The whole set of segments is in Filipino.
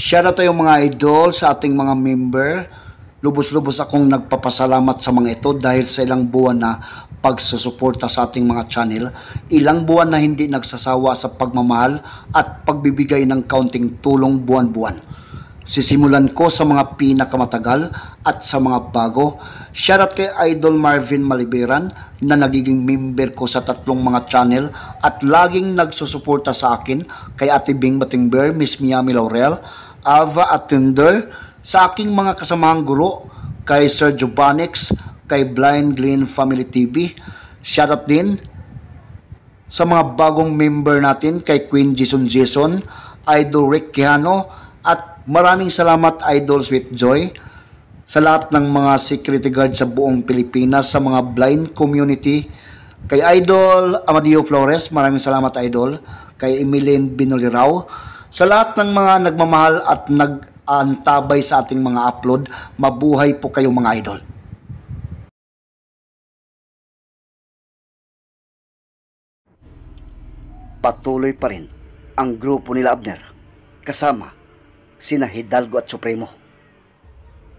Shout out tayong mga idol sa ating mga member. Lubos-lubos akong nagpapasalamat sa mga ito dahil sa ilang buwan na pagsusuporta sa ating mga channel, ilang buwan na hindi nagsasawa sa pagmamahal at pagbibigay ng kaunting tulong buwan-buwan. Sisimulan ko sa mga pinakamatagal at sa mga bago. Shoutout kay Idol Marvin Maliberan na nagiging member ko sa tatlong mga channel at laging nagsusuporta sa akin kay Ate Bing Batingber, Miss Miami Laurel, Ava Attender, sa aking mga kasamahang guro, kay Sir Jovanix, kay Blind Glen Family TV. Shoutout din sa mga bagong member natin kay Queen Jason Jason, Idol Rick Quijano, at maraming salamat Idol Sweet Joy sa lahat ng mga security guard sa buong Pilipinas, sa mga blind community. Kay Idol Amadeo Flores, maraming salamat Idol. Kay Emilian Binolirao, sa lahat ng mga nagmamahal at nag-antabay sa ating mga upload, mabuhay po kayong mga idol. Patuloy pa rin ang grupo nila Abner kasama sina Hidalgo at Supremo.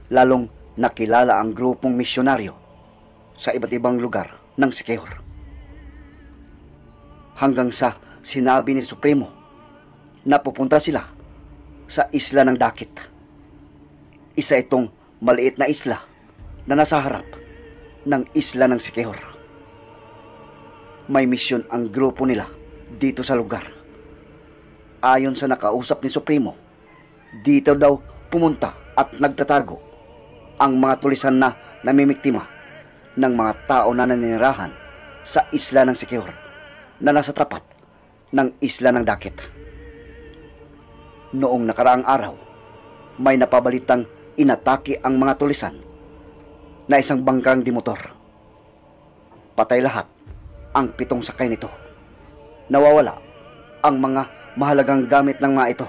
Lalong nakilala ang grupong misyonaryo sa iba't ibang lugar ng Sikihor. Hanggang sa sinabi ni Supremo napupunta sila sa isla ng dakit. Isa itong maliit na isla na nasa harap ng isla ng Sikihor. May misyon ang grupo nila dito sa lugar. Ayon sa nakausap ni Supremo, dito daw pumunta at nagtatago ang mga tulisan na namimiktima ng mga tao na naninirahan sa isla ng Sikihor na nasa tapat ng isla ng Dakit. Noong nakaraang araw, may napabalitang inatake ang mga tulisan na isang bangkang dimotor. Patay lahat ang pitong sakay nito. Nawawala ang mga mahalagang gamit ng mga ito.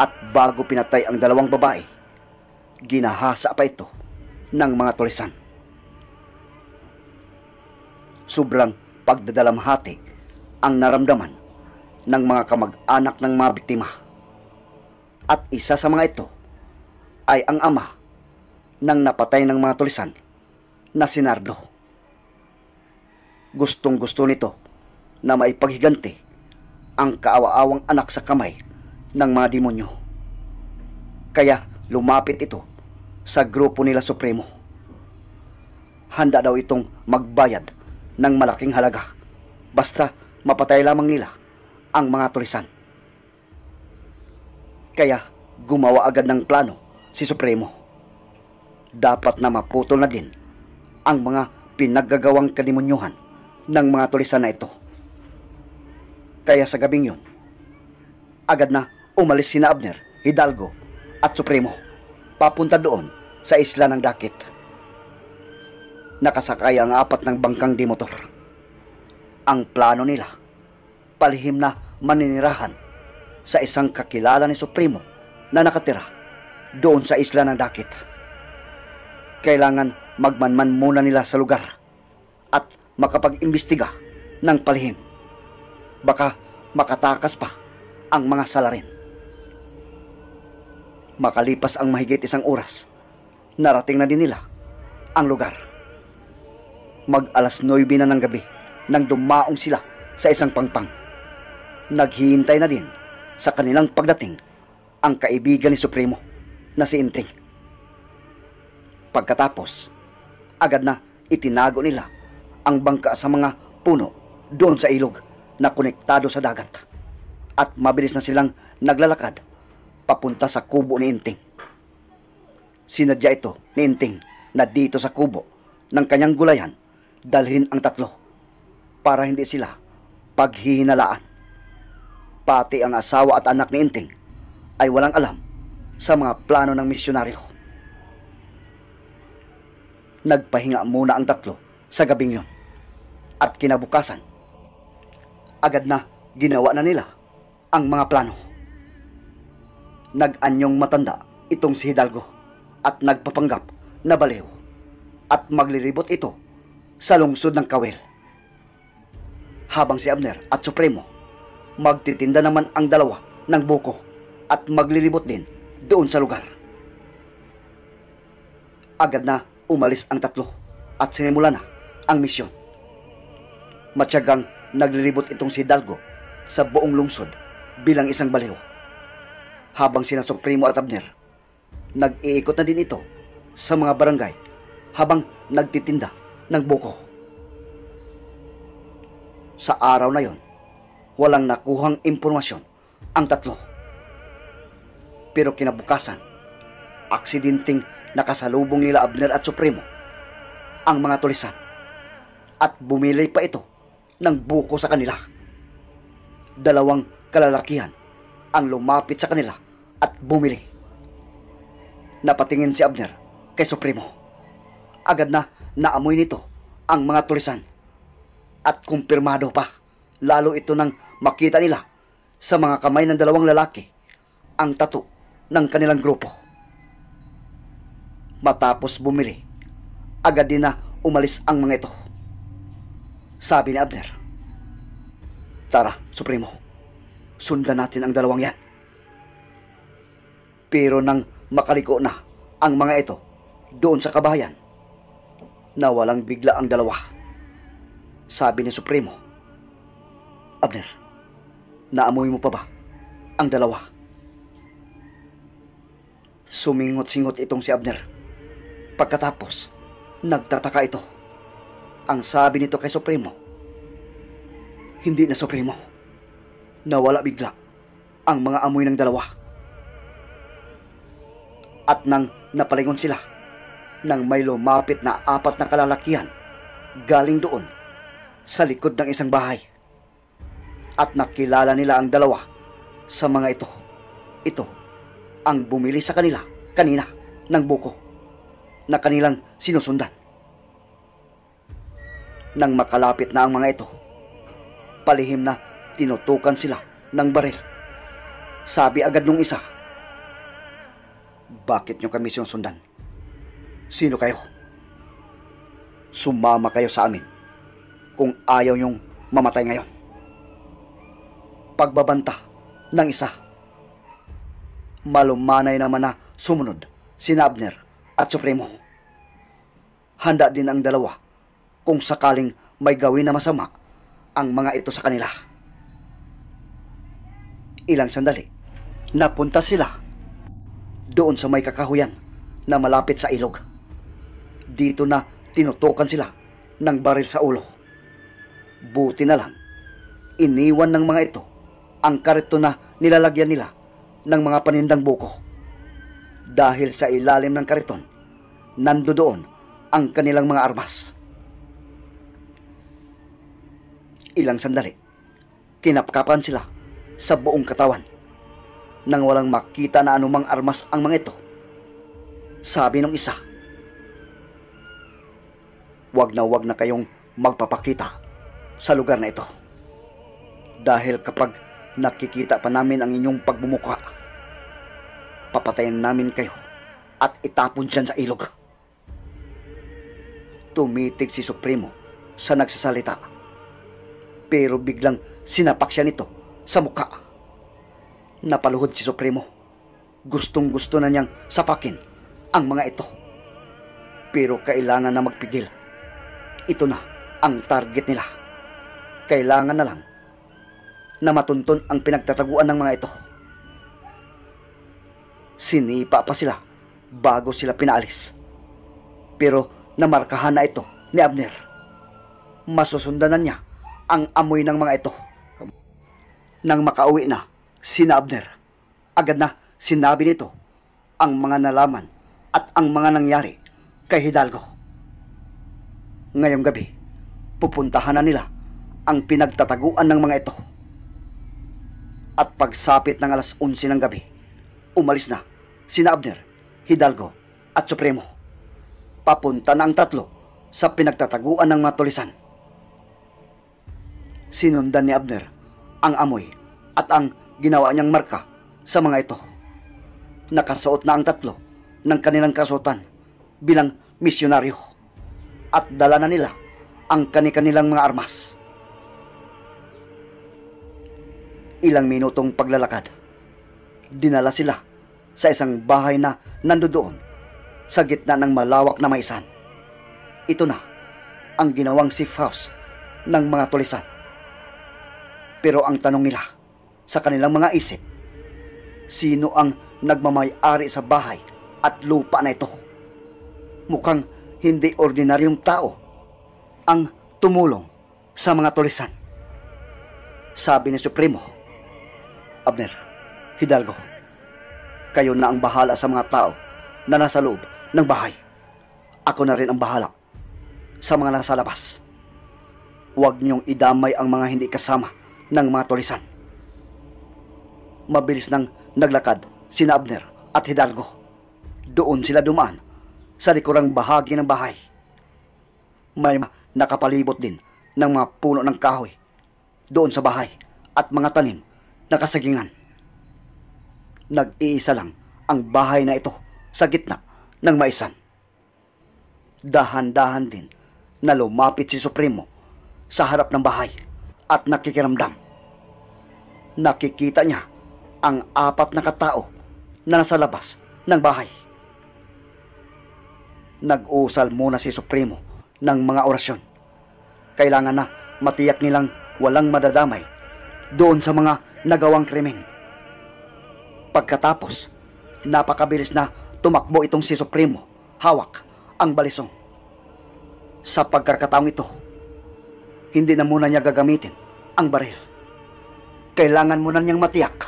At bago pinatay ang dalawang babae, ginahasa pa ito ng mga tulisan. Sobrang pagdadalamhati ang naramdaman ng mga kamag-anak ng mga biktima. At isa sa mga ito ay ang ama ng napatay ng mga tulisan na si Nardo. Gustong gusto nito na maipaghiganti ang kaawaawang anak sa kamay ng mga demonyo. Kaya lumapit ito sa grupo nila Supremo. Handa daw itong magbayad ng malaking halaga basta mapatay lamang nila ang mga tulisan. Kaya gumawa agad ng plano si Supremo. Dapat na maputol na din ang mga pinaggagawang kadimunyuhan ng mga tulisan na ito. Kaya sa gabing yun, agad na umalis sina Abner, Hidalgo at Supremo papunta doon sa isla ng Dakit. Nakasakay ang apat ng bangkang dimotor. Ang plano nila palihim na maninirahan sa isang kakilala ni Supremo na nakatira doon sa isla ng dakit. Kailangan magmanman muna nila sa lugar at makapag-imbestiga ng palihim. Baka makatakas pa ang mga salarin. Makalipas ang mahigit isang oras, narating na din nila ang lugar. Mag alas 9 na ng gabi nang dumaong sila sa isang pangpang. Naghihintay na din sa kanilang pagdating ang kaibigan ni Supremo na si Inting. Pagkatapos, agad na itinago nila ang bangka sa mga puno doon sa ilog na konektado sa dagat. At mabilis na silang naglalakad papunta sa kubo ni Inting. Sinadya ito ni Inting na dito sa kubo ng kanyang gulayan dalhin ang tatlo para hindi sila paghihinalaan pati ang asawa at anak ni Inting ay walang alam sa mga plano ng misyonaryo. Nagpahinga muna ang tatlo sa gabing yun. At kinabukasan, agad na ginawa na nila ang mga plano. Nag-anyong matanda itong si Hidalgo at nagpapanggap na baliw at maglilibot ito sa lungsod ng Kawil. Habang si Abner at Supremo Magtitinda naman ang dalawa ng buko at maglilibot din doon sa lugar. Agad na umalis ang tatlo at sinimula na ang misyon. Matyagang naglilibot itong si Dalgo sa buong lungsod bilang isang baliw. Habang sina Supremo at Abner, nag-iikot na din ito sa mga barangay habang nagtitinda ng buko. Sa araw na yon, walang nakuhang impormasyon ang tatlo. Pero kinabukasan, aksidenteng nakasalubong nila Abner at Supremo ang mga tulisan at bumilay pa ito ng buko sa kanila. Dalawang kalalakihan ang lumapit sa kanila at bumili. Napatingin si Abner kay Supremo. Agad na naamoy nito ang mga tulisan at kumpirmado pa Lalo ito nang makita nila sa mga kamay ng dalawang lalaki ang tato ng kanilang grupo. Matapos bumili, agad din na umalis ang mga ito. Sabi ni Abner, Tara, Supremo, sundan natin ang dalawang yan. Pero nang makaliko na ang mga ito doon sa kabayan, nawalang bigla ang dalawa. Sabi ni Supremo, Abner, naamoy mo pa ba ang dalawa? Sumingot-singot itong si Abner. Pagkatapos, nagtataka ito. Ang sabi nito kay Supremo, hindi na Supremo. Nawala bigla ang mga amoy ng dalawa. At nang napalingon sila, nang may lumapit na apat na kalalakian galing doon sa likod ng isang bahay at nakilala nila ang dalawa sa mga ito. Ito ang bumili sa kanila kanina ng buko na kanilang sinusundan. Nang makalapit na ang mga ito, palihim na tinutukan sila ng baril. Sabi agad nung isa, Bakit nyo kami sinusundan? Sino kayo? Sumama kayo sa amin kung ayaw nyong mamatay ngayon pagbabanta ng isa. Malumanay naman na sumunod si Nabner at Supremo. Handa din ang dalawa kung sakaling may gawin na masama ang mga ito sa kanila. Ilang sandali, napunta sila doon sa may kakahuyan na malapit sa ilog. Dito na tinutukan sila ng baril sa ulo. Buti na lang, iniwan ng mga ito ang karito na nilalagyan nila ng mga panindang buko. Dahil sa ilalim ng kariton, nando doon ang kanilang mga armas. Ilang sandali, kinapkapan sila sa buong katawan nang walang makita na anumang armas ang mga ito. Sabi ng isa, Huwag na huwag na kayong magpapakita sa lugar na ito. Dahil kapag Nakikita pa namin ang inyong pagbumuka. Papatayin namin kayo at itapon dyan sa ilog. Tumitig si Supremo sa nagsasalita. Pero biglang sinapak siya nito sa mukha. Napaluhod si Supremo. Gustong gusto na niyang sapakin ang mga ito. Pero kailangan na magpigil. Ito na ang target nila. Kailangan na lang na matunton ang pinagtataguan ng mga ito. Sinipa pa sila bago sila pinaalis. Pero namarkahan na ito ni Abner. Masusundanan niya ang amoy ng mga ito. Nang makauwi na si Abner, agad na sinabi nito ang mga nalaman at ang mga nangyari kay Hidalgo. Ngayong gabi, pupuntahan na nila ang pinagtataguan ng mga ito at pagsapit ng alas 11 ng gabi, umalis na sina Abner, Hidalgo at Supremo. Papunta na ang tatlo sa pinagtataguan ng matulisan. Sinundan ni Abner ang amoy at ang ginawa niyang marka sa mga ito. Nakasuot na ang tatlo ng kanilang kasuotan bilang misyonaryo at dala na nila ang kani-kanilang mga armas. Ilang minutong paglalakad, dinala sila sa isang bahay na nandoon sa gitna ng malawak na maisan. Ito na ang ginawang safe house ng mga tulisan. Pero ang tanong nila sa kanilang mga isip, sino ang nagmamay-ari sa bahay at lupa na ito? Mukhang hindi ordinaryong tao ang tumulong sa mga tulisan. Sabi ni Supremo, Abner, Hidalgo, kayo na ang bahala sa mga tao na nasa loob ng bahay. Ako na rin ang bahala sa mga nasa labas. Huwag niyong idamay ang mga hindi kasama ng mga tulisan. Mabilis nang naglakad sina Abner at Hidalgo. Doon sila dumaan sa likurang bahagi ng bahay. May nakapalibot din ng mga puno ng kahoy doon sa bahay at mga tanim nakasagingan. Nag-iisa lang ang bahay na ito sa gitna ng maisan. Dahan-dahan din na lumapit si Supremo sa harap ng bahay at nakikiramdam. Nakikita niya ang apat na katao na nasa labas ng bahay. Nag-usal muna si Supremo ng mga orasyon. Kailangan na matiyak nilang walang madadamay doon sa mga nagawang krimen. Pagkatapos, napakabilis na tumakbo itong si Supremo, hawak ang balisong. Sa pagkakataong ito, hindi na muna niya gagamitin ang baril. Kailangan muna niyang matiyak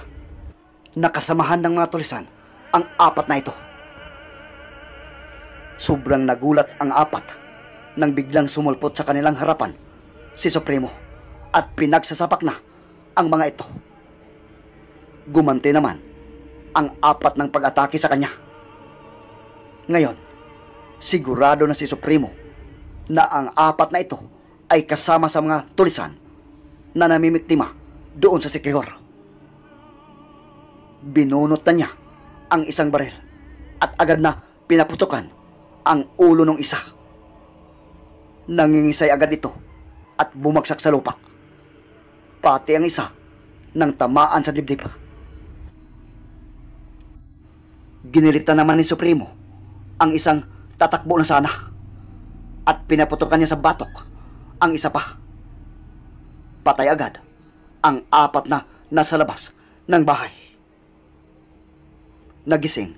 na kasamahan ng mga tulisan ang apat na ito. Sobrang nagulat ang apat nang biglang sumulpot sa kanilang harapan si Supremo at pinagsasapak na ang mga ito. Gumanti naman ang apat ng pag-atake sa kanya. Ngayon, sigurado na si Supremo na ang apat na ito ay kasama sa mga tulisan na namimiktima doon sa Sikihor. Binunot na niya ang isang baril at agad na pinaputukan ang ulo ng isa. Nangingisay agad ito at bumagsak sa lupa. Pati ang isa nang tamaan sa dibdib. Ginilit naman ni Supremo ang isang tatakbo na sana at pinaputokan niya sa batok ang isa pa. Patay agad ang apat na nasa labas ng bahay. Nagising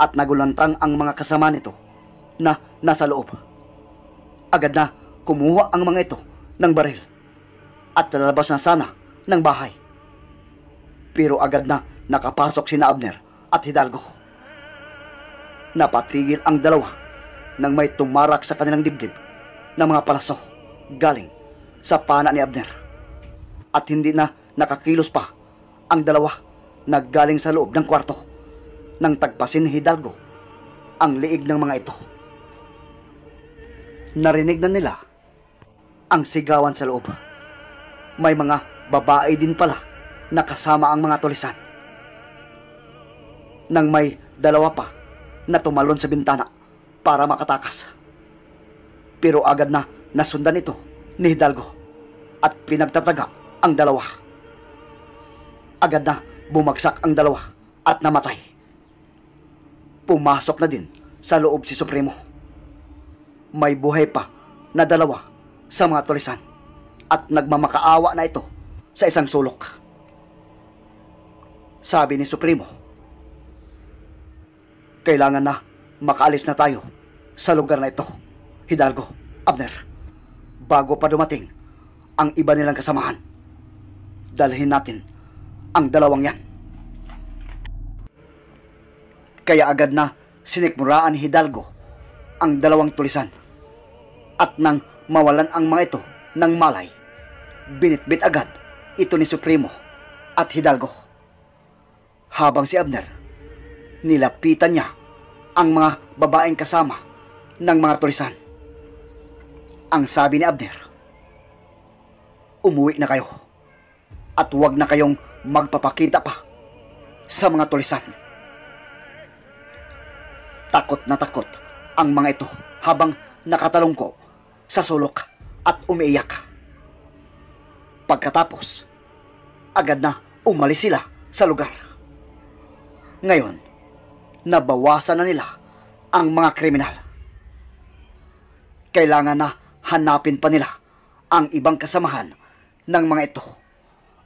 at nagulantang ang mga kasama nito na nasa loob. Agad na kumuha ang mga ito ng baril at lalabas na sana ng bahay. Pero agad na nakapasok si Abner at Hidalgo. Napatigil ang dalawa nang may tumarak sa kanilang dibdib ng mga palaso galing sa pana ni Abner. At hindi na nakakilos pa ang dalawa na galing sa loob ng kwarto nang tagpasin ni Hidalgo ang liig ng mga ito. Narinig na nila ang sigawan sa loob. May mga babae din pala nakasama ang mga tulisan nang may dalawa pa na tumalon sa bintana para makatakas. Pero agad na nasundan ito ni Hidalgo at pinagtataga ang dalawa. Agad na bumagsak ang dalawa at namatay. Pumasok na din sa loob si Supremo. May buhay pa na dalawa sa mga tulisan at nagmamakaawa na ito sa isang sulok. Sabi ni Supremo, kailangan na makaalis na tayo sa lugar na ito. Hidalgo, Abner, bago pa dumating ang iba nilang kasamahan, dalhin natin ang dalawang yan. Kaya agad na sinikmuraan ni Hidalgo ang dalawang tulisan at nang mawalan ang mga ito ng malay, binitbit agad ito ni Supremo at Hidalgo. Habang si Abner nilapitan niya ang mga babaeng kasama ng mga tulisan. Ang sabi ni Abner, umuwi na kayo at huwag na kayong magpapakita pa sa mga tulisan. Takot na takot ang mga ito habang nakatalongko sa sulok at umiiyak. Pagkatapos, agad na umalis sila sa lugar. Ngayon, nabawasan na nila ang mga kriminal. Kailangan na hanapin pa nila ang ibang kasamahan ng mga ito.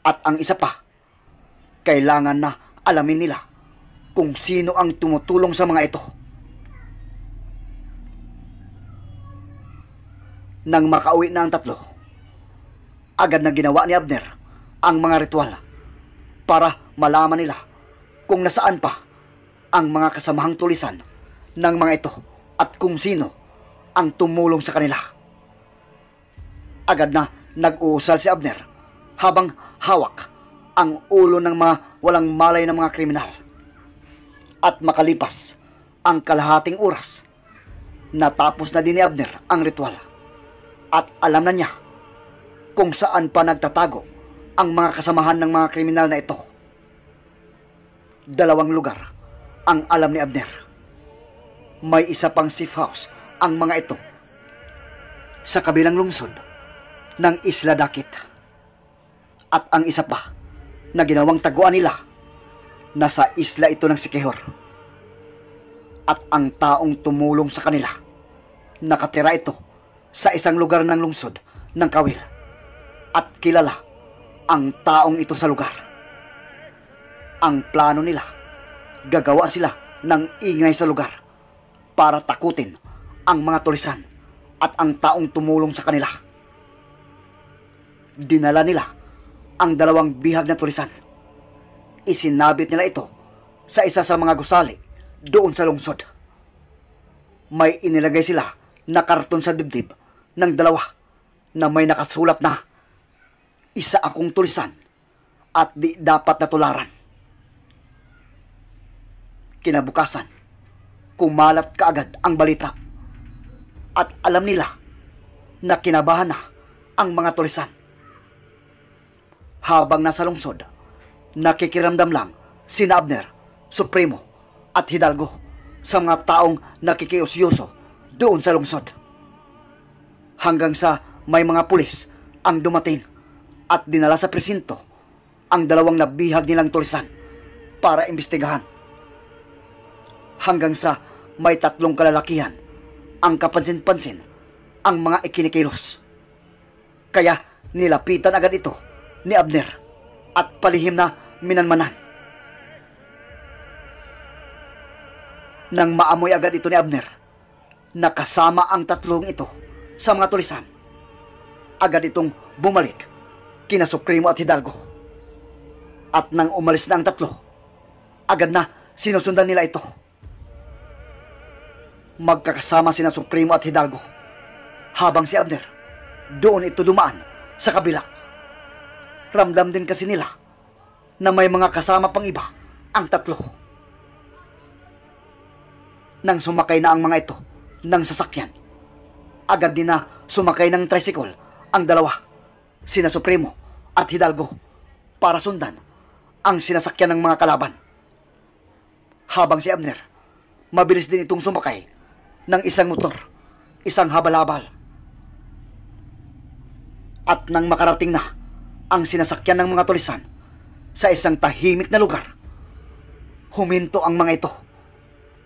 At ang isa pa, kailangan na alamin nila kung sino ang tumutulong sa mga ito. Nang makauwi na ang tatlo, agad na ginawa ni Abner ang mga ritual para malaman nila kung nasaan pa ang mga kasamahang tulisan ng mga ito at kung sino ang tumulong sa kanila. Agad na nag-uusal si Abner habang hawak ang ulo ng mga walang malay ng mga kriminal. At makalipas ang kalahating oras, natapos na din ni Abner ang ritual at alam na niya kung saan pa nagtatago ang mga kasamahan ng mga kriminal na ito. Dalawang lugar ang alam ni Abner. May isa pang safe house ang mga ito sa kabilang lungsod ng Isla Dakit. At ang isa pa na ginawang taguan nila nasa isla ito ng Sikihor. At ang taong tumulong sa kanila nakatira ito sa isang lugar ng lungsod ng Kawil at kilala ang taong ito sa lugar. Ang plano nila gagawa sila ng ingay sa lugar para takutin ang mga tulisan at ang taong tumulong sa kanila. Dinala nila ang dalawang bihag na tulisan. Isinabit nila ito sa isa sa mga gusali doon sa lungsod. May inilagay sila na karton sa dibdib ng dalawa na may nakasulat na isa akong tulisan at di dapat natularan. Kinabukasan, kumalat kaagad ang balita. At alam nila na kinabahan na ang mga tulisan. Habang nasa lungsod, nakikiramdam lang sina Abner, Supremo at Hidalgo sa mga taong nakikiusyoso doon sa lungsod. Hanggang sa may mga pulis ang dumating at dinala sa presinto ang dalawang nabihag nilang tulisan para imbestigahan hanggang sa may tatlong kalalakihan ang kapansin-pansin ang mga ikinikilos. Kaya nilapitan agad ito ni Abner at palihim na minanmanan. Nang maamoy agad ito ni Abner, nakasama ang tatlong ito sa mga tulisan. Agad itong bumalik kina Supremo at Hidalgo. At nang umalis na ang tatlo, agad na sinusundan nila ito magkakasama sina Supremo at Hidalgo habang si Abner doon ito dumaan sa kabila. Ramdam din kasi nila na may mga kasama pang iba ang tatlo. Nang sumakay na ang mga ito ng sasakyan, agad din na sumakay ng tricycle ang dalawa, sina Supremo at Hidalgo, para sundan ang sinasakyan ng mga kalaban. Habang si Abner, mabilis din itong sumakay ng isang motor, isang habal-habal. At nang makarating na ang sinasakyan ng mga tulisan sa isang tahimik na lugar, huminto ang mga ito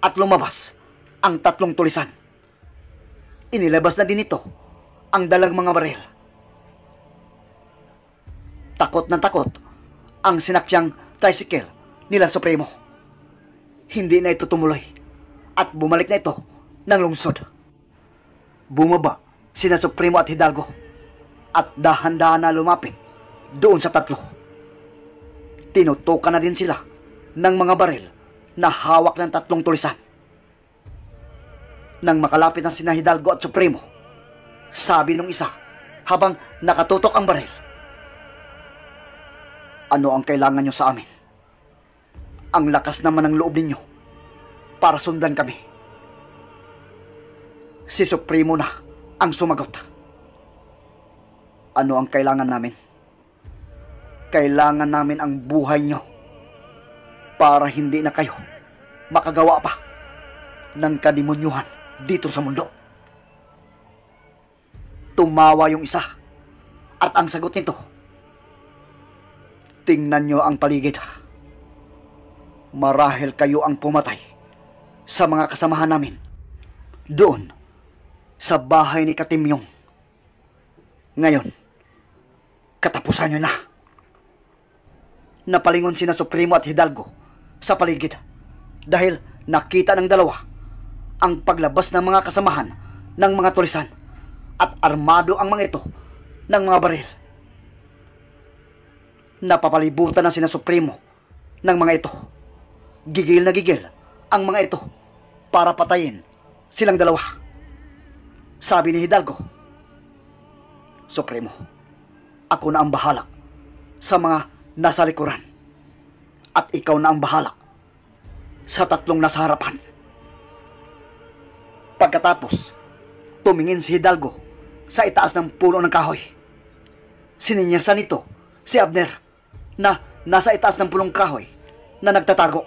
at lumabas ang tatlong tulisan. Inilabas na din ito ang dalang mga baril. Takot na takot ang sinakyang tricycle nila Supremo. Hindi na ito tumuloy at bumalik na ito ng lungsod. Bumaba sina Supremo at Hidalgo at dahan-dahan na lumapit doon sa tatlo. Tinutukan na din sila ng mga baril na hawak ng tatlong tulisan. Nang makalapit ang sina Hidalgo at Supremo, sabi nung isa habang nakatutok ang baril, Ano ang kailangan nyo sa amin? Ang lakas naman ng loob ninyo para sundan kami si Supremo na ang sumagot. Ano ang kailangan namin? Kailangan namin ang buhay nyo para hindi na kayo makagawa pa ng kadimonyuhan dito sa mundo. Tumawa yung isa at ang sagot nito, tingnan nyo ang paligid. Marahil kayo ang pumatay sa mga kasamahan namin doon sa bahay ni Katimyong. Ngayon, katapusan nyo na. Napalingon sina Supremo at Hidalgo sa paligid dahil nakita ng dalawa ang paglabas ng mga kasamahan ng mga tulisan at armado ang mga ito ng mga baril. Napapalibutan na sina Supremo ng mga ito. Gigil na gigil ang mga ito para patayin silang dalawa. Sabi ni Hidalgo, Supremo, ako na ang bahala sa mga nasa likuran at ikaw na ang bahala sa tatlong nasa harapan. Pagkatapos, tumingin si Hidalgo sa itaas ng puno ng kahoy. Sininyasan nito si Abner na nasa itaas ng pulong kahoy na nagtatago.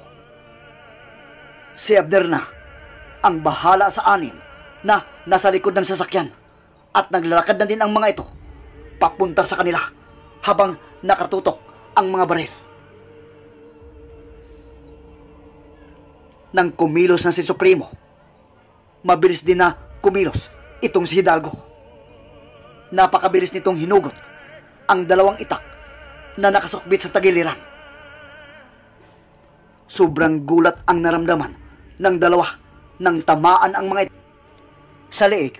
Si Abner na ang bahala sa anim na nasa likod ng sasakyan at naglalakad na din ang mga ito papunta sa kanila habang nakatutok ang mga baril. Nang kumilos na si Supremo, mabilis din na kumilos itong si Hidalgo. Napakabilis nitong hinugot ang dalawang itak na nakasukbit sa tagiliran. Sobrang gulat ang naramdaman ng dalawa nang tamaan ang mga itak sa leeg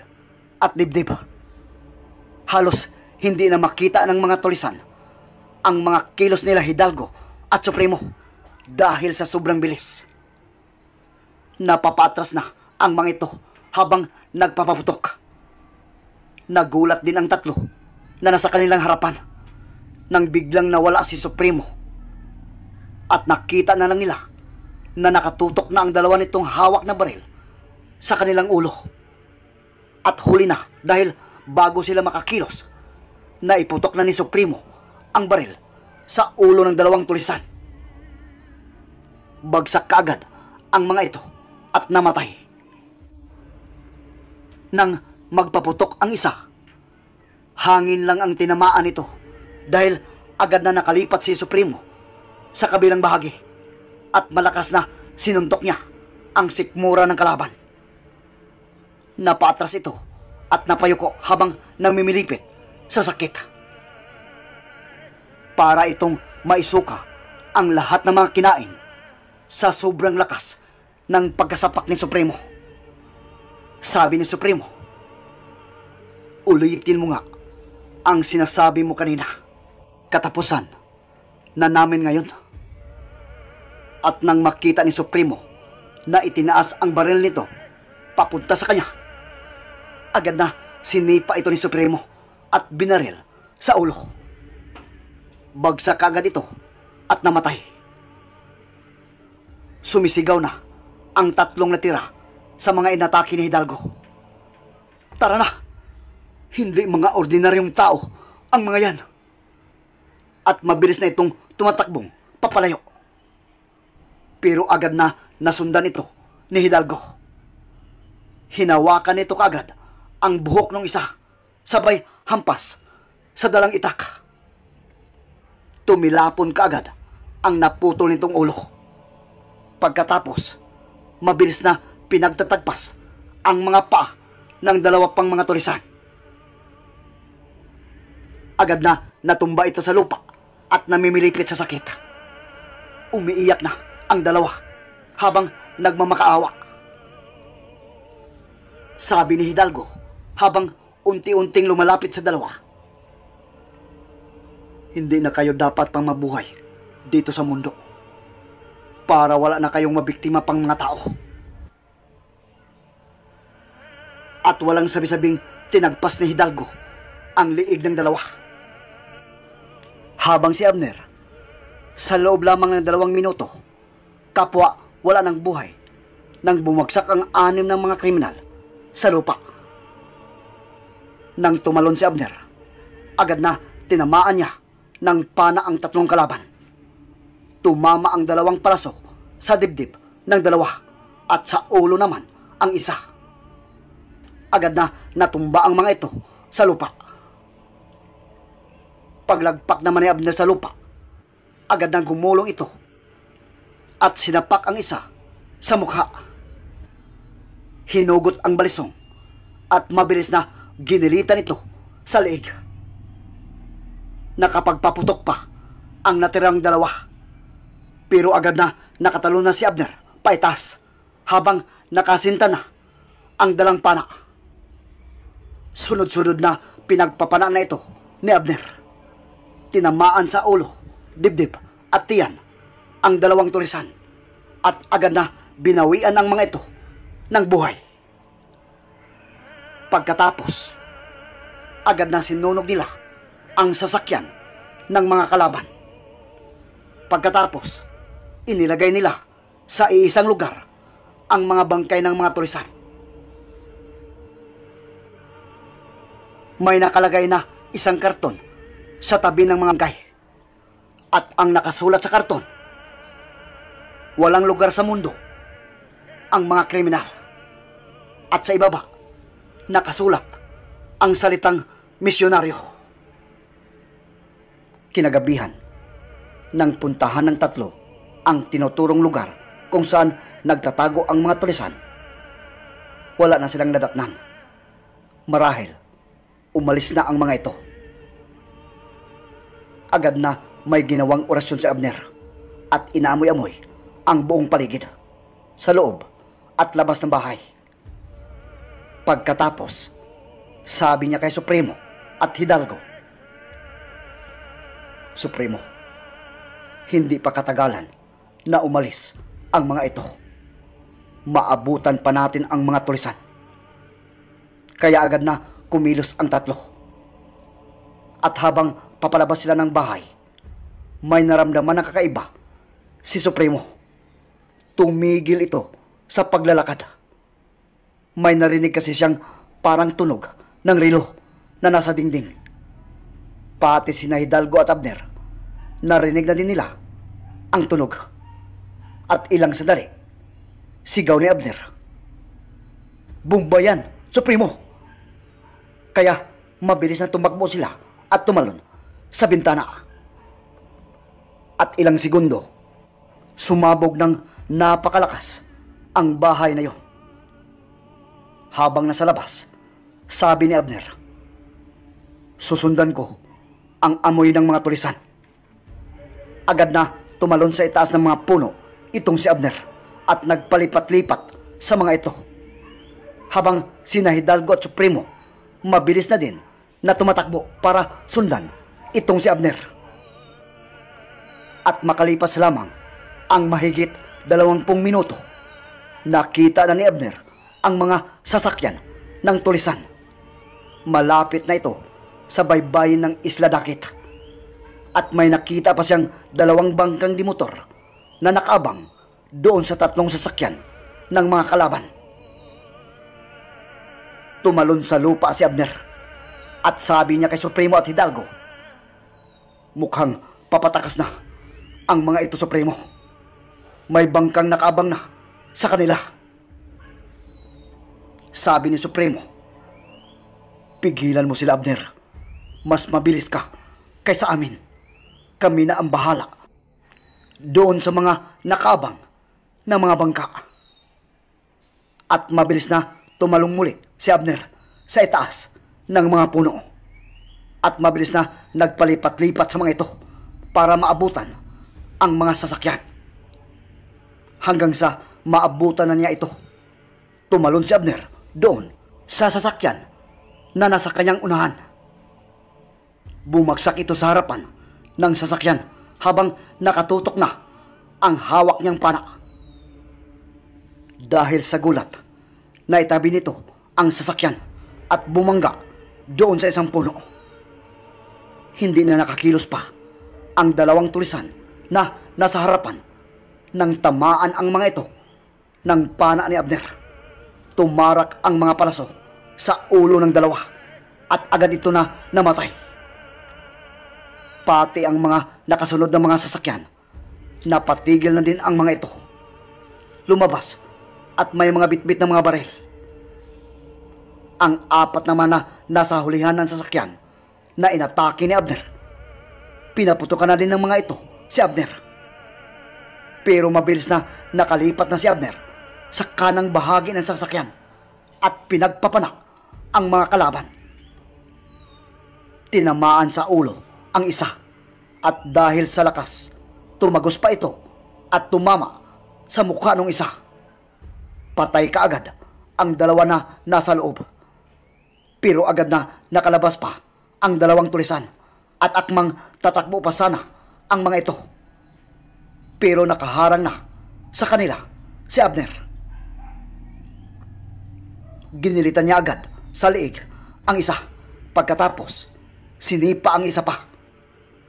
at dibdib. Halos hindi na makita ng mga tulisan ang mga kilos nila Hidalgo at Supremo dahil sa sobrang bilis. Napapatras na ang mga ito habang nagpapaputok. Nagulat din ang tatlo na nasa kanilang harapan nang biglang nawala si Supremo at nakita na lang nila na nakatutok na ang dalawa nitong hawak na baril sa kanilang ulo at huli na dahil bago sila makakilos, na iputok na ni Supremo ang baril sa ulo ng dalawang tulisan. Bagsak kaagad ang mga ito at namatay. Nang magpaputok ang isa, hangin lang ang tinamaan nito dahil agad na nakalipat si Supremo sa kabilang bahagi at malakas na sinuntok niya ang sikmura ng kalaban. Napatras ito at napayuko habang namimilipit sa sakit. Para itong maisuka ang lahat ng mga kinain sa sobrang lakas ng pagkasapak ni Supremo. Sabi ni Supremo, ulitin mo nga ang sinasabi mo kanina. Katapusan na namin ngayon. At nang makita ni Supremo na itinaas ang baril nito papunta sa kanya, Agad na sinipa ito ni Supremo at binaril sa ulo Bagsak agad ito at namatay. Sumisigaw na ang tatlong natira sa mga inatake ni Hidalgo. Tara na! Hindi mga ordinaryong tao ang mga yan. At mabilis na itong tumatakbong papalayo. Pero agad na nasundan ito ni Hidalgo. Hinawakan ito kagad ang buhok ng isa, sabay hampas sa dalang itak. Tumilapon agad ang naputol nitong ulo. Pagkatapos, mabilis na pinagtatagpas ang mga paa ng dalawa pang mga tulisan. Agad na natumba ito sa lupa at namimilipit sa sakit. Umiiyak na ang dalawa habang nagmamakaawa. Sabi ni Hidalgo, habang unti-unting lumalapit sa dalawa. Hindi na kayo dapat pang mabuhay dito sa mundo para wala na kayong mabiktima pang mga tao. At walang sabi-sabing tinagpas ni Hidalgo ang liig ng dalawa. Habang si Abner, sa loob lamang ng dalawang minuto, kapwa wala ng buhay nang bumagsak ang anim ng mga kriminal sa lupa. Nang tumalon si Abner, agad na tinamaan niya ng pana ang tatlong kalaban. Tumama ang dalawang palasok sa dibdib ng dalawa at sa ulo naman ang isa. Agad na natumba ang mga ito sa lupa. Paglagpak naman ni Abner sa lupa, agad na gumulong ito at sinapak ang isa sa mukha. Hinugot ang balisong at mabilis na Ginilitan ito sa leeg. Nakapagpaputok pa ang natirang dalawa. Pero agad na nakatalo na si Abner paitas habang nakasinta na ang dalang pana. Sunod-sunod na pinagpapanaan na ito ni Abner. Tinamaan sa ulo, dibdib at tiyan ang dalawang tulisan at agad na binawian ang mga ito ng buhay. Pagkatapos, agad na sinunog nila ang sasakyan ng mga kalaban. Pagkatapos, inilagay nila sa iisang lugar ang mga bangkay ng mga turisan. May nakalagay na isang karton sa tabi ng mga bangkay. At ang nakasulat sa karton, walang lugar sa mundo ang mga kriminal. At sa ibaba, nakasulat ang salitang misyonaryo. Kinagabihan nang puntahan ng tatlo ang tinuturong lugar kung saan nagtatago ang mga tulisan. Wala na silang nadatnan. Marahil, umalis na ang mga ito. Agad na may ginawang orasyon si Abner at inamoy amoy ang buong paligid sa loob at labas ng bahay Pagkatapos, sabi niya kay Supremo at Hidalgo, Supremo, hindi pa katagalan na umalis ang mga ito. Maabutan pa natin ang mga tulisan. Kaya agad na kumilos ang tatlo. At habang papalabas sila ng bahay, may naramdaman na kakaiba si Supremo. Tumigil ito sa paglalakad may narinig kasi siyang parang tunog ng rilo na nasa dingding. Pati si Hidalgo at Abner, narinig na din nila ang tunog. At ilang sandali, sigaw ni Abner. Bumbayan, Supremo! Kaya mabilis na tumakbo sila at tumalon sa bintana. At ilang segundo, sumabog ng napakalakas ang bahay na yon habang nasa labas, sabi ni Abner, Susundan ko ang amoy ng mga tulisan. Agad na tumalon sa itaas ng mga puno itong si Abner at nagpalipat-lipat sa mga ito. Habang sina Hidalgo at Supremo, mabilis na din na tumatakbo para sundan itong si Abner. At makalipas lamang ang mahigit dalawampung minuto, nakita na ni Abner ang mga sasakyan ng tulisan. Malapit na ito sa baybayin ng Isla Dakit. At may nakita pa siyang dalawang bangkang di motor na nakaabang doon sa tatlong sasakyan ng mga kalaban. Tumalon sa lupa si Abner at sabi niya kay Supremo at Hidalgo, Mukhang papatakas na ang mga ito Supremo. May bangkang nakaabang na sa kanila. Sabi ni Supremo, pigilan mo sila Abner. Mas mabilis ka kaysa amin. Kami na ang bahala. Doon sa mga nakabang na mga bangka. At mabilis na tumalong muli si Abner sa itaas ng mga puno. At mabilis na nagpalipat-lipat sa mga ito para maabutan ang mga sasakyan. Hanggang sa maabutan na niya ito, tumalon si Abner doon sa sasakyan na nasa kanyang unahan. Bumagsak ito sa harapan ng sasakyan habang nakatutok na ang hawak niyang pana. Dahil sa gulat, naitabi nito ang sasakyan at bumangga doon sa isang puno. Hindi na nakakilos pa ang dalawang tulisan na nasa harapan nang tamaan ang mga ito ng pana ni Abner. Tumarak ang mga palaso sa ulo ng dalawa at agad ito na namatay. Pati ang mga nakasunod ng mga sasakyan, napatigil na din ang mga ito. Lumabas at may mga bitbit ng mga baril. Ang apat naman na nasa hulihan ng sasakyan na inatake ni Abner. Pinaputukan na din ng mga ito si Abner. Pero mabilis na nakalipat na si Abner sa kanang bahagi ng sasakyan at pinagpapanak ang mga kalaban. Tinamaan sa ulo ang isa at dahil sa lakas, tumagos pa ito at tumama sa mukha ng isa. Patay ka agad ang dalawa na nasa loob. Pero agad na nakalabas pa ang dalawang tulisan at akmang tatakbo pa sana ang mga ito. Pero nakaharang na sa kanila si Abner. Ginilitan niya agad sa leeg ang isa. Pagkatapos, sinipa ang isa pa.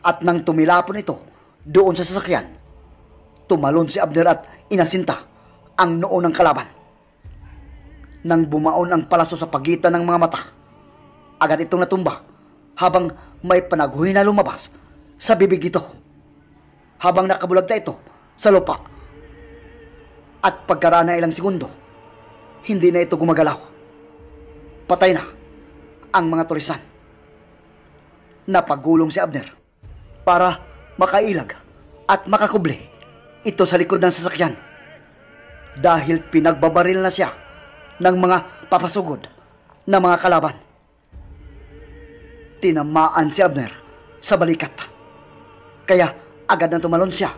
At nang tumilapon ito doon sa sasakyan, tumalon si Abner at inasinta ang noo ng kalaban. Nang bumaon ang palaso sa pagitan ng mga mata, agad itong natumba habang may panaguhin na lumabas sa bibig ito. Habang nakabulagta ito sa lupa. At pagkaraan ng ilang segundo, hindi na ito gumagalaw. Patay na ang mga turisan. Napagulong si Abner para makailag at makakubli ito sa likod ng sasakyan. Dahil pinagbabaril na siya ng mga papasugod na mga kalaban. Tinamaan si Abner sa balikat. Kaya agad na tumalon siya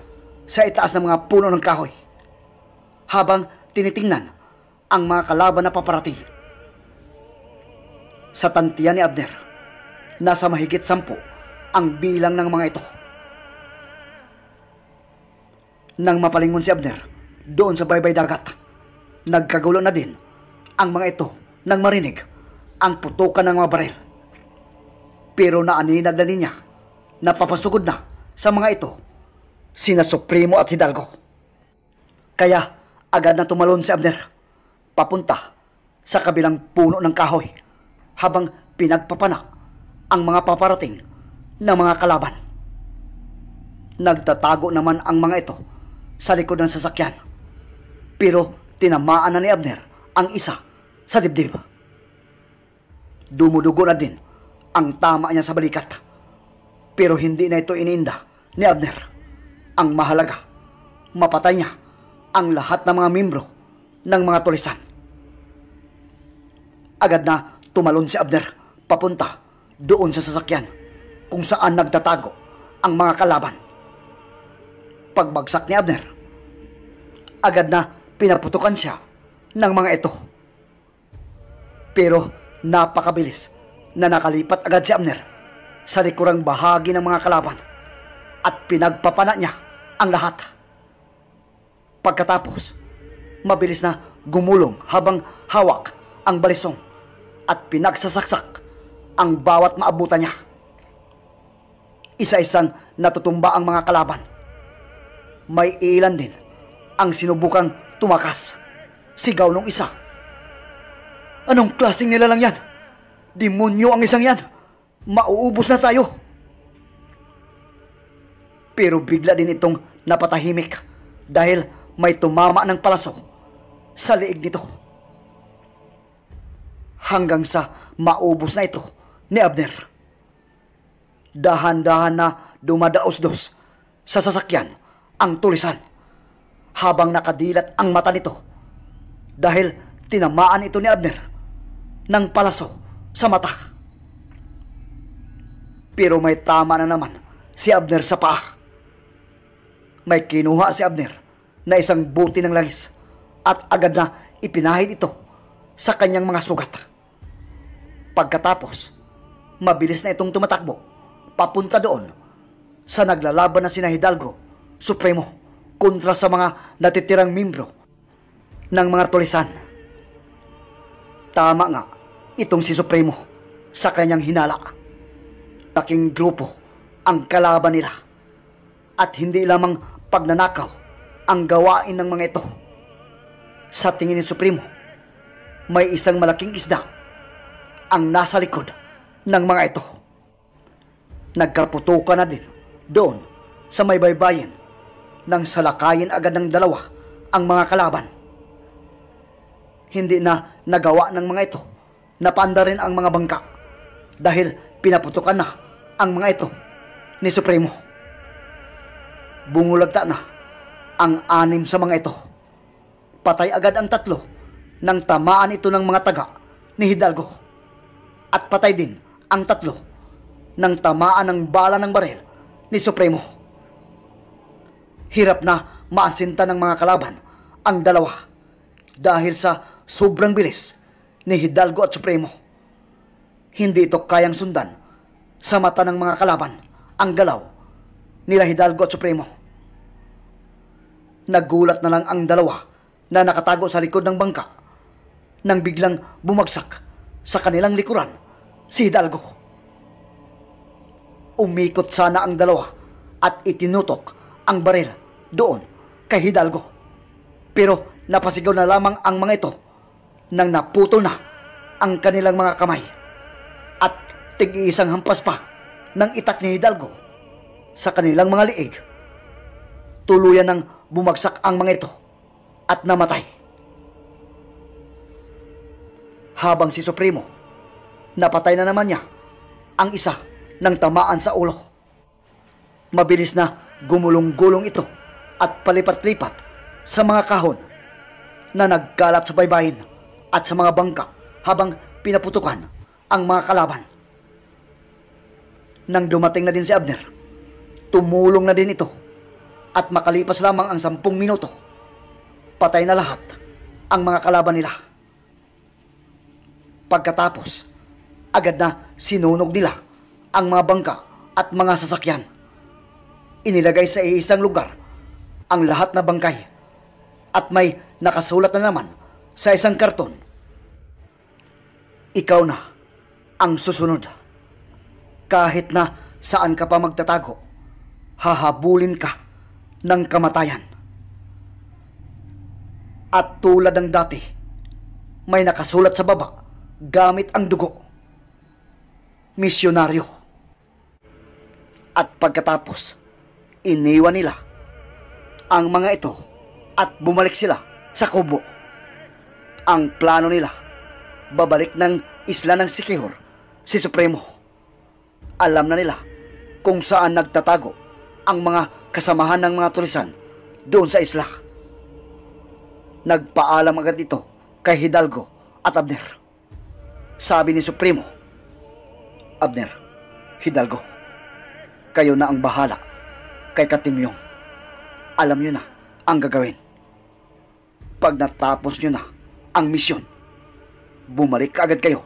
sa itaas ng mga puno ng kahoy. Habang tinitingnan ang mga kalaban na paparating. Sa tantiyan ni Abner, nasa mahigit sampu ang bilang ng mga ito. Nang mapalingon si Abner doon sa baybay dagat, nagkagulo na din ang mga ito nang marinig ang putukan ng mga baril. Pero naaninag na niya na papasugod na sa mga ito sina Supremo at Hidalgo. Kaya agad na tumalon si Abner papunta sa kabilang puno ng kahoy habang pinagpapana ang mga paparating ng mga kalaban. Nagtatago naman ang mga ito sa likod ng sasakyan pero tinamaan na ni Abner ang isa sa dibdib. Dumudugo na din ang tama niya sa balikat pero hindi na ito ininda ni Abner. Ang mahalaga, mapatay niya ang lahat ng mga membro ng mga tulisan. Agad na tumalon si Abner papunta doon sa sasakyan kung saan nagtatago ang mga kalaban. Pagbagsak ni Abner, agad na pinaputukan siya ng mga ito. Pero napakabilis na nakalipat agad si Abner sa likurang bahagi ng mga kalaban at pinagpapana niya ang lahat. Pagkatapos, mabilis na gumulong habang hawak ang balisong at pinagsasaksak ang bawat maabutan niya. Isa-isang natutumba ang mga kalaban. May ilan din ang sinubukang tumakas. Sigaw nung isa. Anong klaseng nilalang yan? Demonyo ang isang yan. Mauubos na tayo. Pero bigla din itong napatahimik dahil may tumama ng palaso sa liig nito hanggang sa maubos na ito ni Abner. Dahan-dahan na dumadaos-dos sa sasakyan ang tulisan habang nakadilat ang mata nito dahil tinamaan ito ni Abner ng palaso sa mata. Pero may tama na naman si Abner sa paa. May kinuha si Abner na isang buti ng langis at agad na ipinahid ito sa kanyang mga sugat. Pagkatapos, mabilis na itong tumatakbo, papunta doon sa naglalaban na sina Hidalgo, Supremo, kontra sa mga natitirang mimbro ng mga tulisan. Tama nga itong si Supremo sa kanyang hinala. Taking grupo ang kalaban nila at hindi lamang pagnanakaw ang gawain ng mga ito. Sa tingin ni Supremo, may isang malaking isda ang nasa likod ng mga ito. Nagkaputukan na din doon sa may baybayin nang salakayin agad ng dalawa ang mga kalaban. Hindi na nagawa ng mga ito napanda rin ang mga bangka dahil pinaputukan na ang mga ito ni Supremo. Bungulagta na ang anim sa mga ito. Patay agad ang tatlo nang tamaan ito ng mga taga ni Hidalgo at patay din ang tatlo ng tamaan ng bala ng baril ni Supremo. Hirap na maasinta ng mga kalaban ang dalawa dahil sa sobrang bilis ni Hidalgo at Supremo. Hindi ito kayang sundan sa mata ng mga kalaban ang galaw nila Hidalgo at Supremo. Nagulat na lang ang dalawa na nakatago sa likod ng bangka nang biglang bumagsak sa kanilang likuran si Hidalgo. Umikot sana ang dalawa at itinutok ang baril doon kay Hidalgo. Pero napasigaw na lamang ang mga ito nang naputol na ang kanilang mga kamay at tig-iisang hampas pa ng itak ni Hidalgo sa kanilang mga liig. Tuluyan nang bumagsak ang mga ito at namatay. Habang si Supremo Napatay na naman niya ang isa ng tamaan sa ulo. Mabilis na gumulong-gulong ito at palipat-lipat sa mga kahon na nagkalat sa baybayin at sa mga bangka habang pinaputukan ang mga kalaban. Nang dumating na din si Abner, tumulong na din ito at makalipas lamang ang sampung minuto, patay na lahat ang mga kalaban nila. Pagkatapos, agad na sinunog nila ang mga bangka at mga sasakyan. Inilagay sa isang lugar ang lahat na bangkay at may nakasulat na naman sa isang karton. Ikaw na ang susunod. Kahit na saan ka pa magtatago, hahabulin ka ng kamatayan. At tulad ng dati, may nakasulat sa baba gamit ang dugo misyonaryo. At pagkatapos, iniwan nila ang mga ito at bumalik sila sa kubo. Ang plano nila, babalik ng isla ng Sikihor, si Supremo. Alam na nila kung saan nagtatago ang mga kasamahan ng mga tulisan doon sa isla. Nagpaalam agad ito kay Hidalgo at Abner. Sabi ni Supremo, Abner, Hidalgo, kayo na ang bahala kay Katimyong. Alam nyo na ang gagawin. Pag natapos nyo na ang misyon, bumalik agad kayo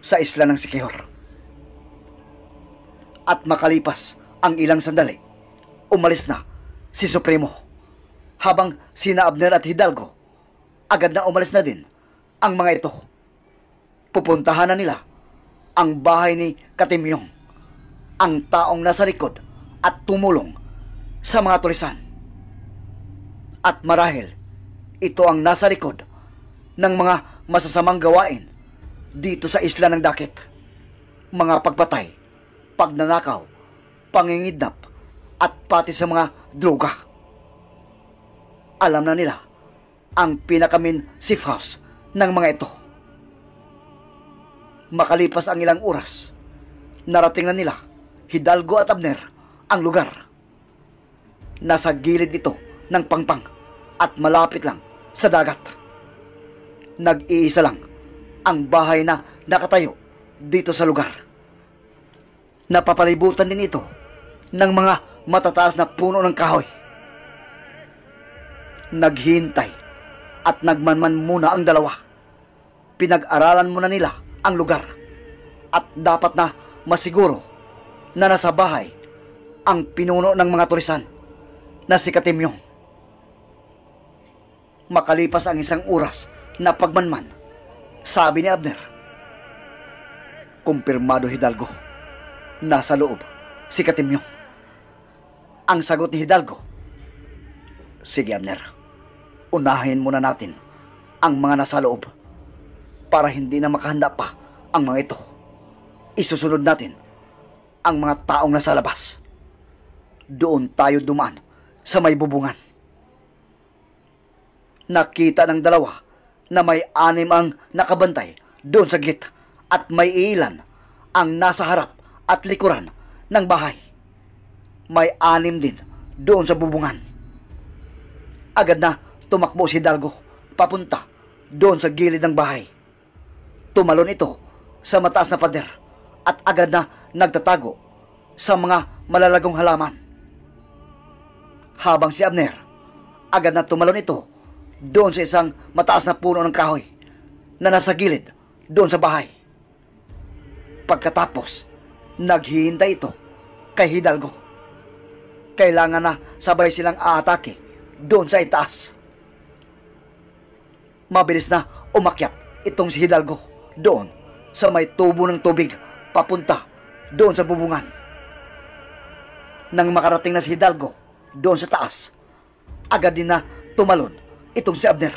sa isla ng Sikihor. At makalipas ang ilang sandali, umalis na si Supremo. Habang sina Abner at Hidalgo, agad na umalis na din ang mga ito. Pupuntahan na nila ang bahay ni Katimyong, ang taong nasa likod at tumulong sa mga tulisan. At marahil, ito ang nasa likod ng mga masasamang gawain dito sa isla ng dakit. Mga pagpatay, pagnanakaw, pangingidnap, at pati sa mga droga. Alam na nila ang pinakamin safe house ng mga ito. Makalipas ang ilang oras, narating na nila Hidalgo at Abner ang lugar. Nasa gilid ito ng pangpang at malapit lang sa dagat. Nag-iisa lang ang bahay na nakatayo dito sa lugar. Napapalibutan din ito ng mga matataas na puno ng kahoy. Naghintay at nagmanman muna ang dalawa. Pinag-aralan muna nila ang lugar at dapat na masiguro na nasa bahay ang pinuno ng mga tulisan na si Katimyong. Makalipas ang isang oras na pagmanman, sabi ni Abner, Kumpirmado Hidalgo, nasa loob si Katimyong. Ang sagot ni Hidalgo, Sige Abner, unahin muna natin ang mga nasa loob para hindi na makahanda pa ang mga ito. Isusunod natin ang mga taong nasa labas. Doon tayo dumaan sa may bubungan. Nakita ng dalawa na may anim ang nakabantay doon sa git at may ilan ang nasa harap at likuran ng bahay. May anim din doon sa bubungan. Agad na tumakbo si Dalgo papunta doon sa gilid ng bahay. Tumalon ito sa mataas na pader at agad na nagtatago sa mga malalagong halaman. Habang si Abner, agad na tumalon ito doon sa isang mataas na puno ng kahoy na nasa gilid doon sa bahay. Pagkatapos, naghihintay ito kay Hidalgo. Kailangan na sabay silang aatake doon sa itaas. Mabilis na umakyat itong si Hidalgo doon sa may tubo ng tubig papunta doon sa bubungan. Nang makarating na si Hidalgo doon sa taas, agad din na tumalon itong si Abner.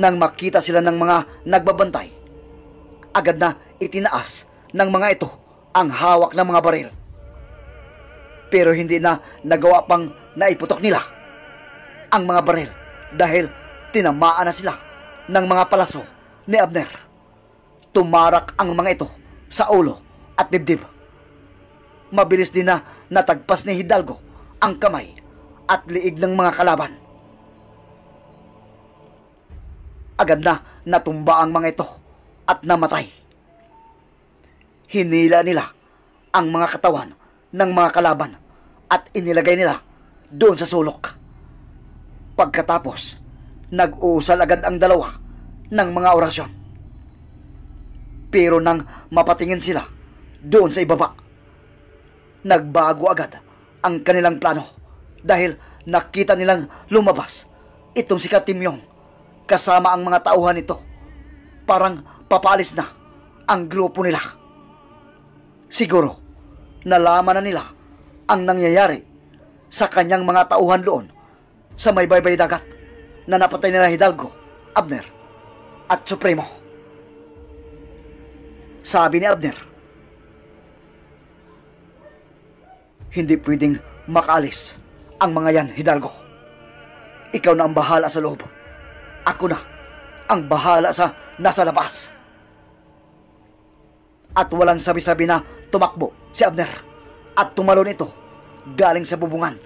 Nang makita sila ng mga nagbabantay, agad na itinaas ng mga ito ang hawak ng mga baril. Pero hindi na nagawa pang naiputok nila ang mga baril dahil tinamaan na sila ng mga palaso ni Abner. Tumarak ang mga ito sa ulo at dibdib. Mabilis din na natagpas ni Hidalgo ang kamay at liig ng mga kalaban. Agad na natumba ang mga ito at namatay. Hinila nila ang mga katawan ng mga kalaban at inilagay nila doon sa sulok. Pagkatapos, nag-uusal agad ang dalawa ng mga orasyon. Pero nang mapatingin sila doon sa ibaba, nagbago agad ang kanilang plano dahil nakita nilang lumabas itong si Katimyong kasama ang mga tauhan nito. Parang papalis na ang grupo nila. Siguro, nalaman na nila ang nangyayari sa kanyang mga tauhan doon sa may baybay dagat na napatay nila Hidalgo, Abner, at supremo. Sabi ni Abner, Hindi pwedeng makalis ang mga yan, Hidalgo. Ikaw na ang bahala sa loob. Ako na ang bahala sa nasa labas. At walang sabi-sabi na tumakbo si Abner at tumalon ito galing sa bubungan.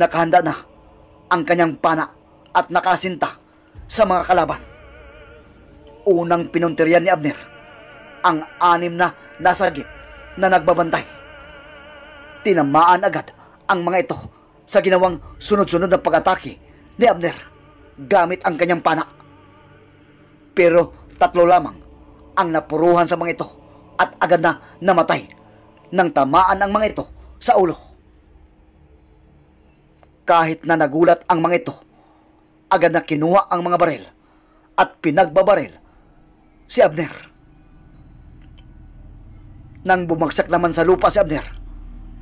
Nakahanda na ang kanyang pana at nakasinta sa mga kalaban. Unang pinuntiryan ni Abner ang anim na nasagit na nagbabantay. Tinamaan agad ang mga ito sa ginawang sunod-sunod na pag-atake ni Abner gamit ang kanyang pana. Pero tatlo lamang ang napuruhan sa mga ito at agad na namatay nang tamaan ang mga ito sa ulo. Kahit na nagulat ang mga ito agad na kinuha ang mga baril at pinagbabaril si Abner. Nang bumagsak naman sa lupa si Abner,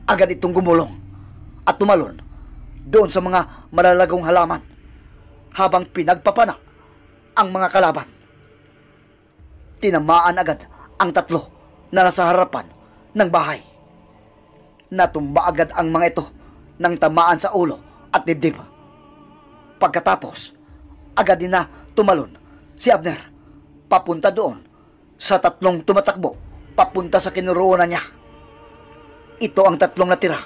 agad itong gumulong at tumalon doon sa mga malalagong halaman habang pinagpapana ang mga kalaban. Tinamaan agad ang tatlo na nasa harapan ng bahay. Natumba agad ang mga ito ng tamaan sa ulo at dibdib Pagkatapos, agad din na tumalon si Abner papunta doon sa tatlong tumatakbo papunta sa kinuroonan niya. Ito ang tatlong natira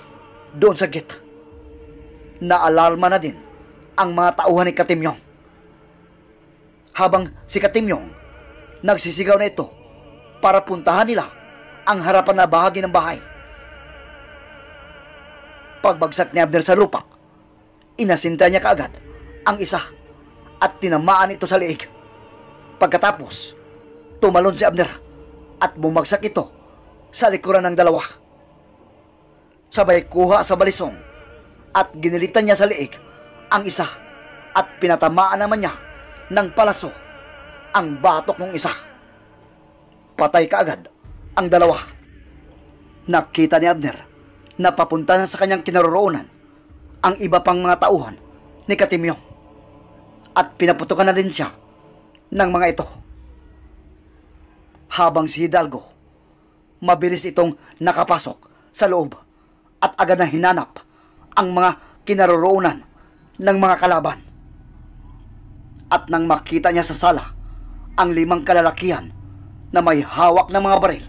doon sa git. Naalarma na din ang mga tauhan ni Katimyong. Habang si Katimyong nagsisigaw na ito para puntahan nila ang harapan na bahagi ng bahay. Pagbagsak ni Abner sa lupa, inasinta niya kaagad ang isa at tinamaan ito sa leeg. Pagkatapos, tumalon si Abner at bumagsak ito sa likuran ng dalawa. Sabay kuha sa balisong at ginilitan niya sa leeg ang isa at pinatamaan naman niya ng palaso ang batok ng isa. Patay kaagad ang dalawa. Nakita ni Abner na papunta na sa kanyang kinaroroonan ang iba pang mga tauhan ni Katimyong at pinaputukan na rin siya ng mga ito. Habang si Hidalgo, mabilis itong nakapasok sa loob at agad na hinanap ang mga kinaroroonan ng mga kalaban. At nang makita niya sa sala ang limang kalalakihan na may hawak ng mga baril,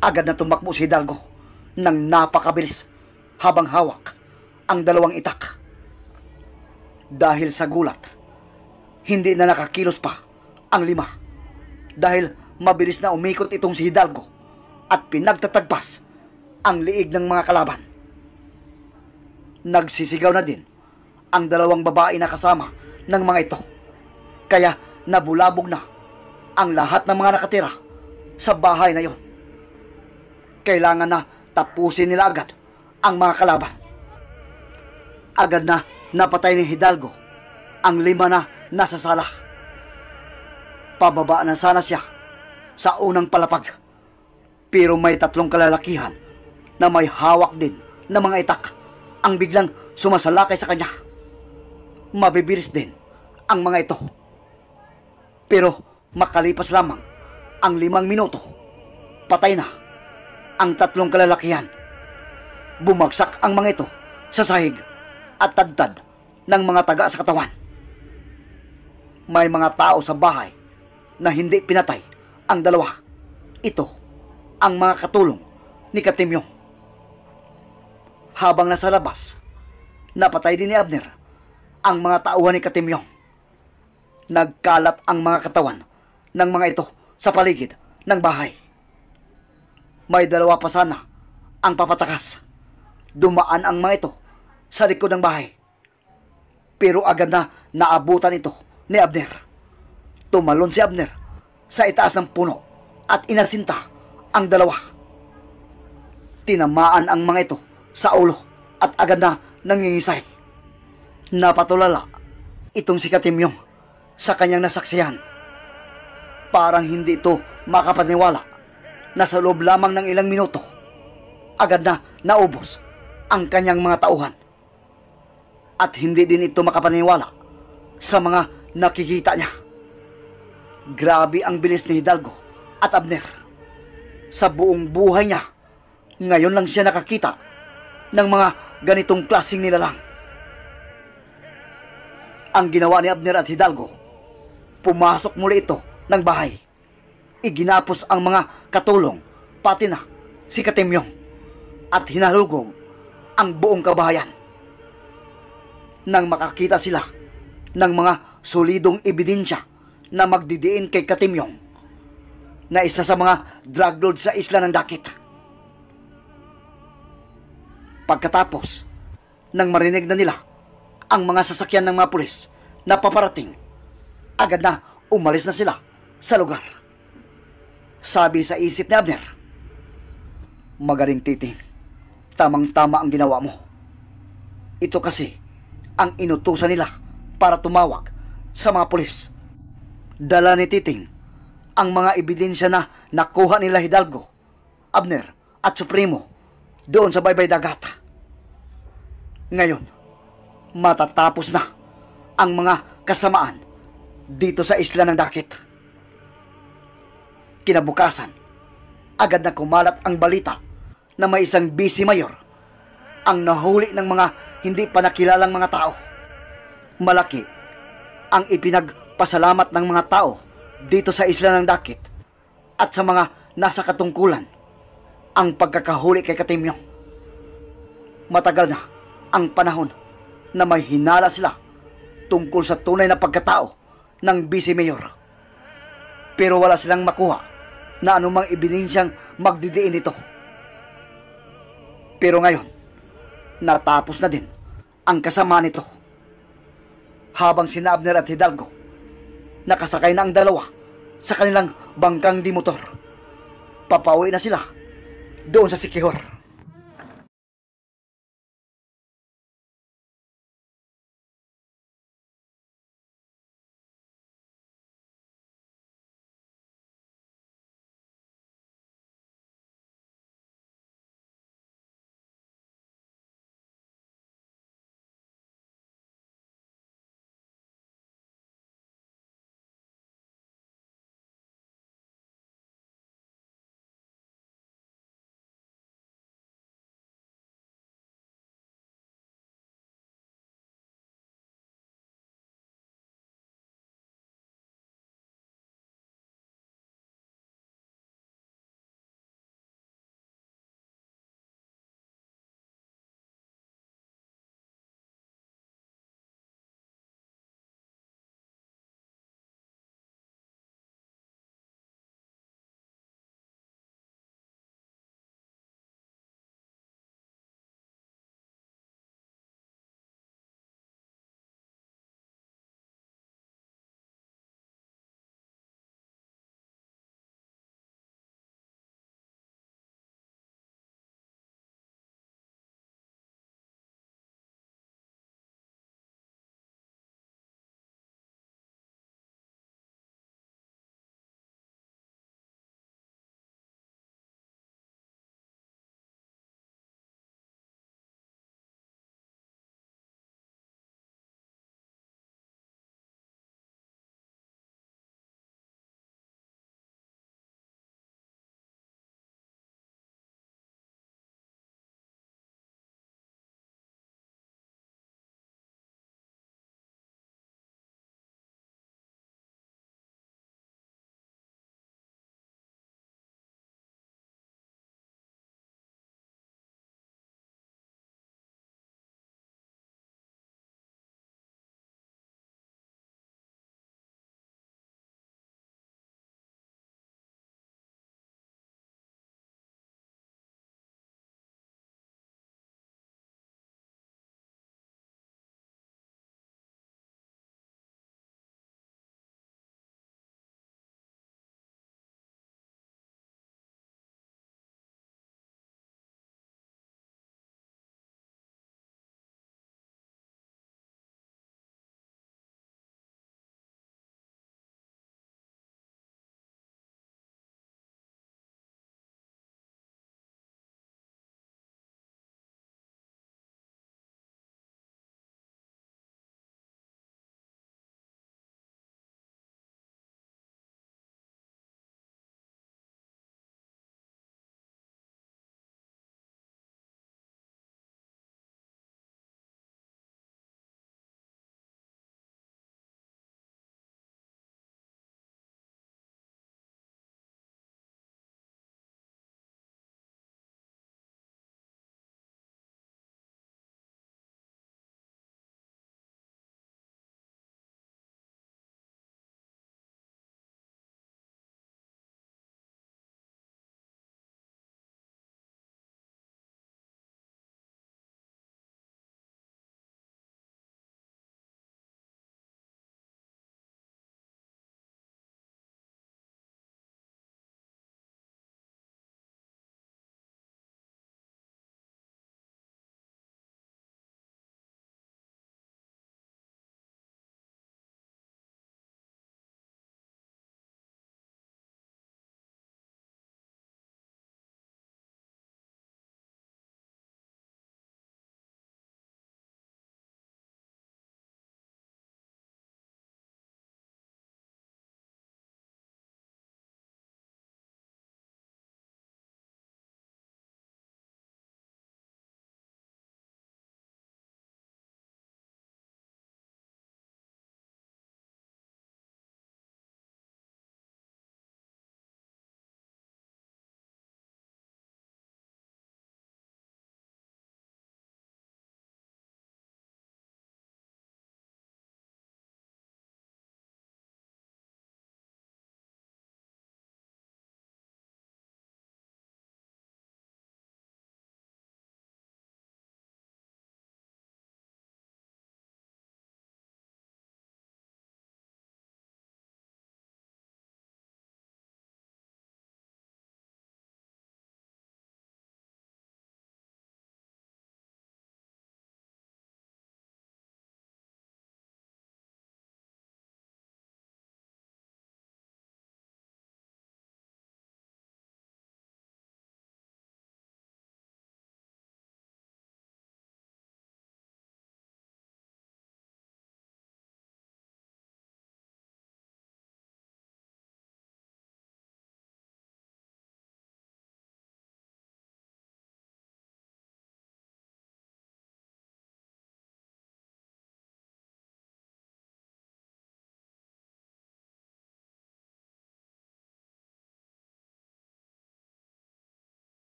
agad na tumakbo si Hidalgo ng napakabilis habang hawak ang dalawang itak. Dahil sa gulat, hindi na nakakilos pa ang lima. Dahil mabilis na umikot itong si Hidalgo at pinagtatagpas ang liig ng mga kalaban. Nagsisigaw na din ang dalawang babae na kasama ng mga ito. Kaya nabulabog na ang lahat ng mga nakatira sa bahay na yon. Kailangan na tapusin nila agad ang mga kalaban. Agad na napatay ni Hidalgo. Ang lima na nasa sala. Pababa na sana siya sa unang palapag. Pero may tatlong kalalakihan na may hawak din ng mga itak ang biglang sumasalakay sa kanya. Mabibiris din ang mga ito. Pero makalipas lamang ang limang minuto, patay na ang tatlong kalalakihan. Bumagsak ang mga ito sa sahig at tadtad ng mga taga sa katawan. May mga tao sa bahay na hindi pinatay ang dalawa. Ito ang mga katulong ni Katimyong. Habang nasa labas, napatay din ni Abner ang mga tauhan ni Katimyong. Nagkalat ang mga katawan ng mga ito sa paligid ng bahay. May dalawa pa sana ang papatakas. Dumaan ang mga ito sa likod ng bahay. Pero agad na naabutan ito ni Abner. Tumalon si Abner sa itaas ng puno at inasinta ang dalawa. Tinamaan ang mga ito sa ulo at agad na nangingisay. Napatulala itong si Katimyong sa kanyang nasaksiyan. Parang hindi ito makapaniwala na sa loob lamang ng ilang minuto, agad na naubos ang kanyang mga tauhan at hindi din ito makapaniwala sa mga nakikita niya. Grabe ang bilis ni Hidalgo at Abner. Sa buong buhay niya, ngayon lang siya nakakita ng mga ganitong klasing nilalang. Ang ginawa ni Abner at Hidalgo, pumasok muli ito ng bahay. Iginapos ang mga katulong, pati na si Katimyong, at hinalugog ang buong kabahayan nang makakita sila ng mga solidong ebidensya na magdidiin kay Katimyong na isa sa mga drug lord sa isla ng dakit. Pagkatapos, nang marinig na nila ang mga sasakyan ng mga pulis na paparating, agad na umalis na sila sa lugar. Sabi sa isip ni Abner, Magaling titi, tamang-tama ang ginawa mo. Ito kasi ang inutusan nila para tumawag sa mga pulis. Dala ni Titing ang mga ebidensya na nakuha nila Hidalgo, Abner at Supremo doon sa Baybay Dagata. Ngayon, matatapos na ang mga kasamaan dito sa isla ng Dakit. Kinabukasan, agad na kumalat ang balita na may isang busy mayor ang nahuli ng mga hindi pa nakilalang mga tao. Malaki ang ipinagpasalamat ng mga tao dito sa isla ng Dakit at sa mga nasa katungkulan ang pagkakahuli kay Katimyong. Matagal na ang panahon na may hinala sila tungkol sa tunay na pagkatao ng Vice Mayor. Pero wala silang makuha na anumang ebidensiyang magdidiin ito. Pero ngayon, Natapos na din ang kasama nito. Habang sina Abner at Hidalgo, nakasakay na ang dalawa sa kanilang bangkang di motor. Papauwi na sila doon sa Sikihor.